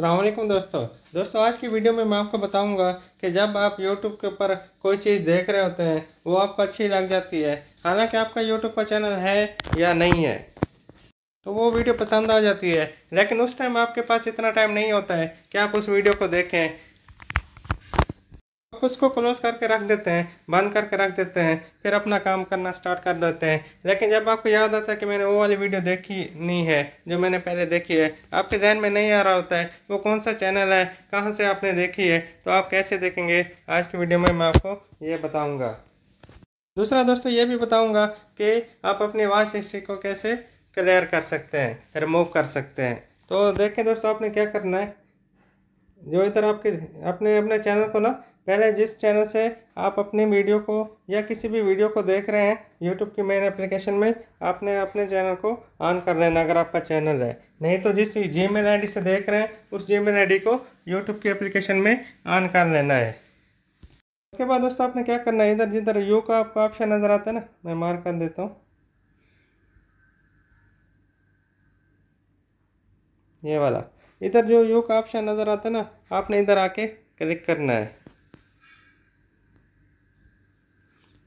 अल्लाम दोस्तों दोस्तों आज की वीडियो में मैं आपको बताऊंगा कि जब आप यूट्यूब के ऊपर कोई चीज़ देख रहे होते हैं वो आपको अच्छी लग जाती है हालांकि आपका यूट्यूब का चैनल है या नहीं है तो वो वीडियो पसंद आ जाती है लेकिन उस टाइम आपके पास इतना टाइम नहीं होता है कि आप उस वीडियो को देखें उसको क्लोज करके रख देते हैं बंद करके रख देते हैं फिर अपना काम करना स्टार्ट कर देते हैं लेकिन जब आपको याद आता है कि मैंने वो वाली वीडियो देखी नहीं है जो मैंने पहले देखी है आपके जहन में नहीं आ रहा होता है वो कौन सा चैनल है कहाँ से आपने देखी है तो आप कैसे देखेंगे आज की वीडियो में मैं आपको ये बताऊँगा दूसरा दोस्तों ये भी बताऊँगा कि आप अपनी वॉच हिस्ट्री को कैसे क्लियर कर सकते हैं रिमूव कर सकते हैं तो देखें दोस्तों आपने क्या करना है जो इधर आपके अपने अपने चैनल को ना पहले जिस चैनल से आप अपने वीडियो को या किसी भी वीडियो को देख रहे हैं यूट्यूब की मेन एप्लीकेशन में आपने अपने चैनल को ऑन कर लेना अगर आपका चैनल है नहीं तो जिस जी मेल आई से देख रहे हैं उस जी मेल आई को यूट्यूब की एप्लीकेशन में ऑन कर लेना है उसके बाद दोस्तों आपने क्या करना है इधर जिधर यू का आपका ऑप्शन नज़र आता है ना मैं मार कर देता हूँ ये वाला इधर जो योग ऑप्शन नज़र आता है ना आपने इधर आके क्लिक करना है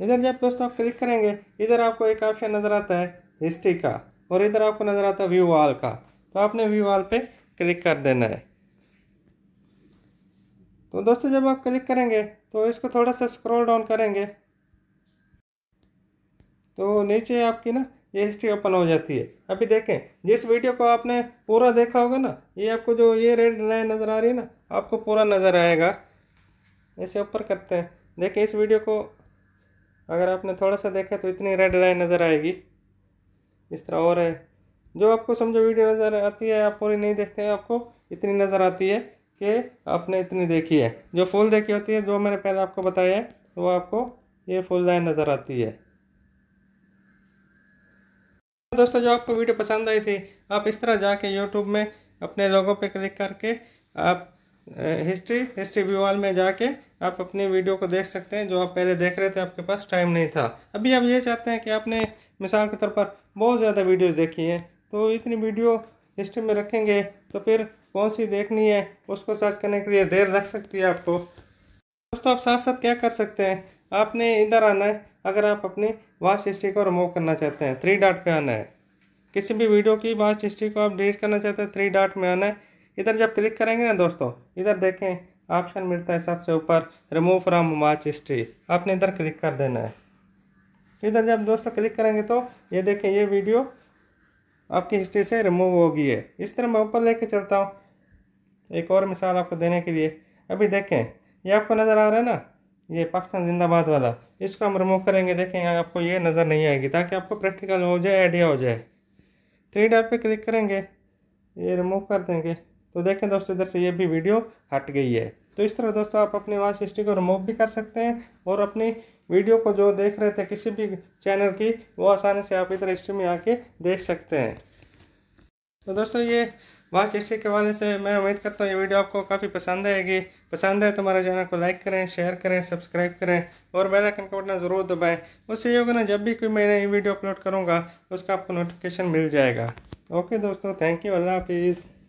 इधर जब दोस्तों आप क्लिक करेंगे इधर आपको एक ऑप्शन नज़र आता है हिस्ट्री का और इधर आपको नज़र आता है व्यू वॉल का तो आपने व्यू वॉल पे क्लिक कर देना है तो दोस्तों जब आप क्लिक करेंगे तो इसको थोड़ा सा स्क्रॉल डाउन करेंगे तो नीचे आपकी ना ये हिस्ट्री ओपन हो जाती है अभी देखें जिस वीडियो को आपने पूरा देखा होगा ना ये आपको जो ये रेड लाइन नज़र आ रही है ना आपको पूरा नज़र आएगा इसे ऊपर करते हैं देखें इस वीडियो को अगर आपने थोड़ा सा देखा तो इतनी रेड लाइन नज़र आएगी इस तरह और है जो आपको समझो वीडियो नज़र आती है आप पूरी नहीं देखते हैं आपको इतनी नज़र आती है कि आपने इतनी देखी है जो फुल देखी होती है जो मैंने पहले आपको बताया है वो आपको ये फुल लाइन नज़र आती है दोस्तों जो आपको वीडियो पसंद आई थी आप इस तरह जाके यूट्यूब में अपने लोगों पे क्लिक करके आप हिस्ट्री हिस्ट्री विवाल में जाके आप अपनी वीडियो को देख सकते हैं जो आप पहले देख रहे थे आपके पास टाइम नहीं था अभी आप ये चाहते हैं कि आपने मिसाल के तौर पर बहुत ज़्यादा वीडियो देखी हैं तो इतनी वीडियो हिस्ट्री में रखेंगे तो फिर कौन सी देखनी है उसको सर्च करने के लिए देर लग सकती है आपको दोस्तों आप साथ साथ क्या कर सकते हैं आपने इधर आना है अगर आप अपने वाच हिस्ट्री को रिमूव करना चाहते हैं थ्री डॉट पे आना है किसी भी वीडियो की वाच हिस्ट्री को आप डिलीट करना चाहते हैं थ्री डॉट में आना है इधर जब क्लिक करेंगे ना दोस्तों इधर देखें ऑप्शन मिलता है सबसे ऊपर रिमूव फ्रॉम वाच हिस्ट्री आपने इधर क्लिक कर देना है इधर जब दोस्तों क्लिक करेंगे तो ये देखें ये वीडियो आपकी हिस्ट्री से रिमूव हो गई है इस तरह मैं ऊपर लेके चलता हूँ एक और मिसाल आपको देने के लिए अभी देखें ये आपको नज़र आ रहा है ना ये पाकिस्तान जिंदाबाद वाला इसको हम रिमूव करेंगे देखेंगे आपको ये नज़र नहीं आएगी ताकि आपको प्रैक्टिकल हो जाए आइडिया हो जाए थ्री डॉट पे क्लिक करेंगे ये रिमूव कर देंगे तो देखें दोस्तों इधर से ये भी वीडियो हट गई है तो इस तरह दोस्तों आप अपनी वॉच हिस्ट्री को रिमूव भी कर सकते हैं और अपनी वीडियो को जो देख रहे थे किसी भी चैनल की वो आसानी से आप इधर हिस्ट्री में आके देख सकते हैं तो दोस्तों ये बस इसी के हवाले से मैं उम्मीद करता हूँ ये वीडियो आपको काफ़ी पसंद आएगी पसंद है तो हमारे चैनल को लाइक करें शेयर करें सब्सक्राइब करें और बेल आइकन को बटन ज़रूर दबाएं उससे ये होगा ना जब भी कोई मैं नई वीडियो अपलोड करूँगा उसका आपको नोटिफिकेशन मिल जाएगा ओके दोस्तों थैंक यू अल्लाह हाफिज़